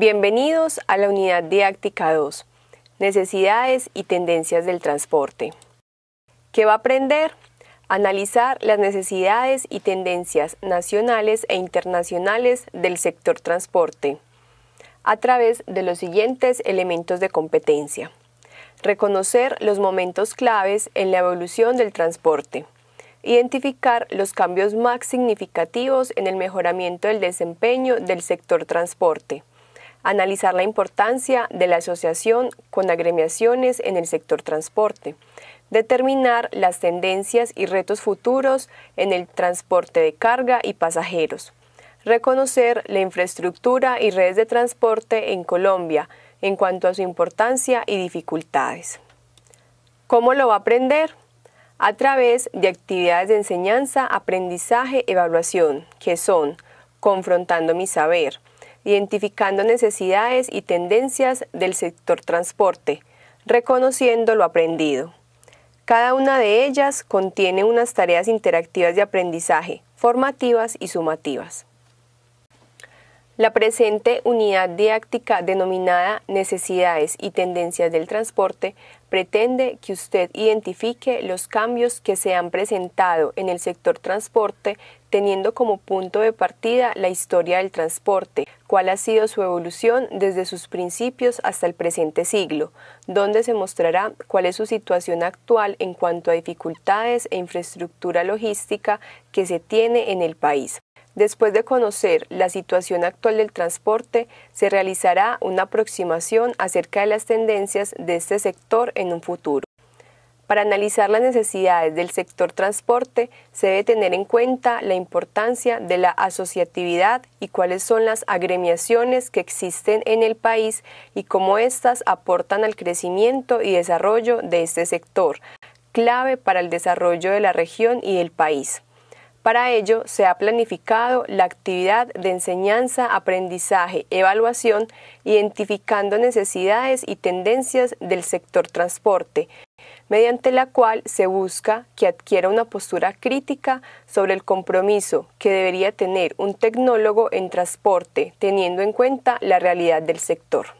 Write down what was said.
Bienvenidos a la unidad didáctica 2, necesidades y tendencias del transporte. ¿Qué va a aprender? Analizar las necesidades y tendencias nacionales e internacionales del sector transporte a través de los siguientes elementos de competencia. Reconocer los momentos claves en la evolución del transporte. Identificar los cambios más significativos en el mejoramiento del desempeño del sector transporte analizar la importancia de la asociación con agremiaciones en el sector transporte, determinar las tendencias y retos futuros en el transporte de carga y pasajeros, reconocer la infraestructura y redes de transporte en Colombia en cuanto a su importancia y dificultades. ¿Cómo lo va a aprender? A través de actividades de enseñanza, aprendizaje, evaluación, que son confrontando mi saber, identificando necesidades y tendencias del sector transporte, reconociendo lo aprendido. Cada una de ellas contiene unas tareas interactivas de aprendizaje, formativas y sumativas. La presente unidad didáctica denominada Necesidades y Tendencias del Transporte pretende que usted identifique los cambios que se han presentado en el sector transporte teniendo como punto de partida la historia del transporte, cuál ha sido su evolución desde sus principios hasta el presente siglo, donde se mostrará cuál es su situación actual en cuanto a dificultades e infraestructura logística que se tiene en el país. Después de conocer la situación actual del transporte, se realizará una aproximación acerca de las tendencias de este sector en un futuro. Para analizar las necesidades del sector transporte, se debe tener en cuenta la importancia de la asociatividad y cuáles son las agremiaciones que existen en el país y cómo éstas aportan al crecimiento y desarrollo de este sector, clave para el desarrollo de la región y del país. Para ello, se ha planificado la actividad de enseñanza, aprendizaje, evaluación, identificando necesidades y tendencias del sector transporte, mediante la cual se busca que adquiera una postura crítica sobre el compromiso que debería tener un tecnólogo en transporte, teniendo en cuenta la realidad del sector.